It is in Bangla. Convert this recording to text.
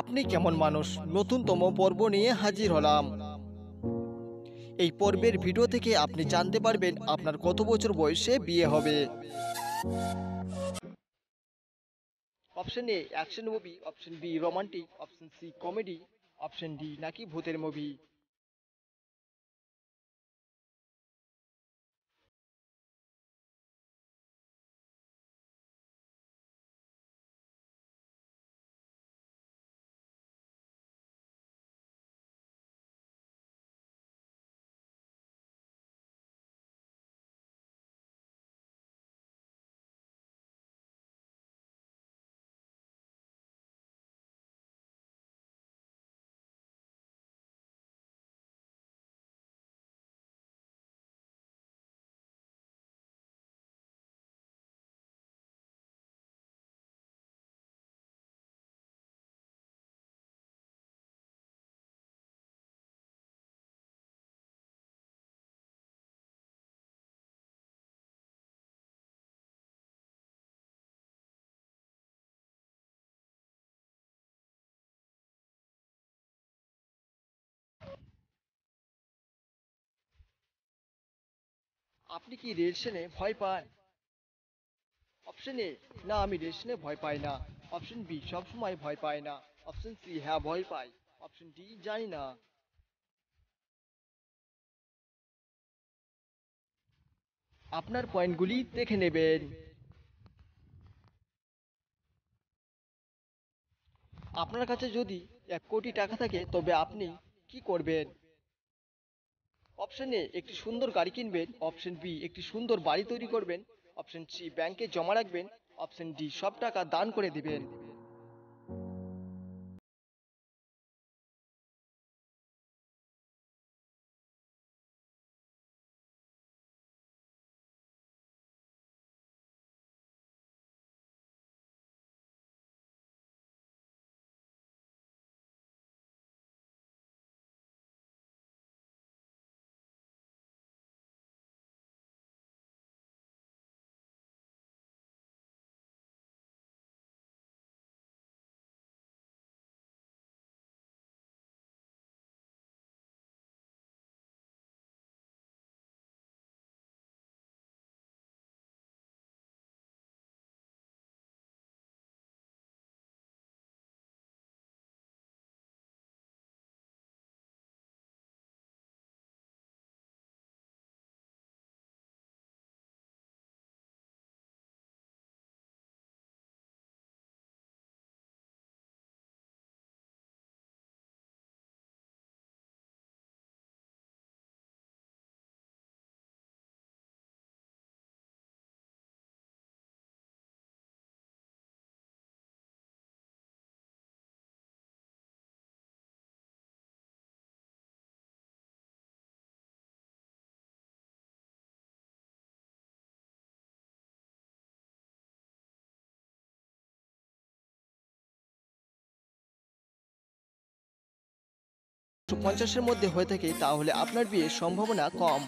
আপনি কেমন মানুষ নতুনতম পর্ব নিয়ে হাজির হলাম এই পর্বের ভিডিও থেকে আপনি জানতে পারবেন আপনার কত বছর বয়সে বিয়ে হবে option A action movie option B romantic option C comedy option D নাকি ভূতের মুভি আপনি কি রিলেশনে ভয় পান অপশন এ না আমি রিলেশনে ভয় পাই না অপশন বি সময় ভয় পাই না অপশন সি হ্যাঁ ভয় পাই অপশন ডি জানি না আপনার পয়েন্টগুলি দেখে নেবেন আপনার কাছে যদি এক কোটি টাকা থাকে তবে আপনি কি করবেন অপশন এ একটি সুন্দর গাড়ি কিনবেন অপশন বি একটি সুন্দর বাড়ি তৈরি করবেন অপশন সি ব্যাংকে জমা রাখবেন অপশন ডি সব টাকা দান করে দিবেন পঞ্চাশের মধ্যে হয়ে থাকে তাহলে আপনার বিয়ের সম্ভাবনা কম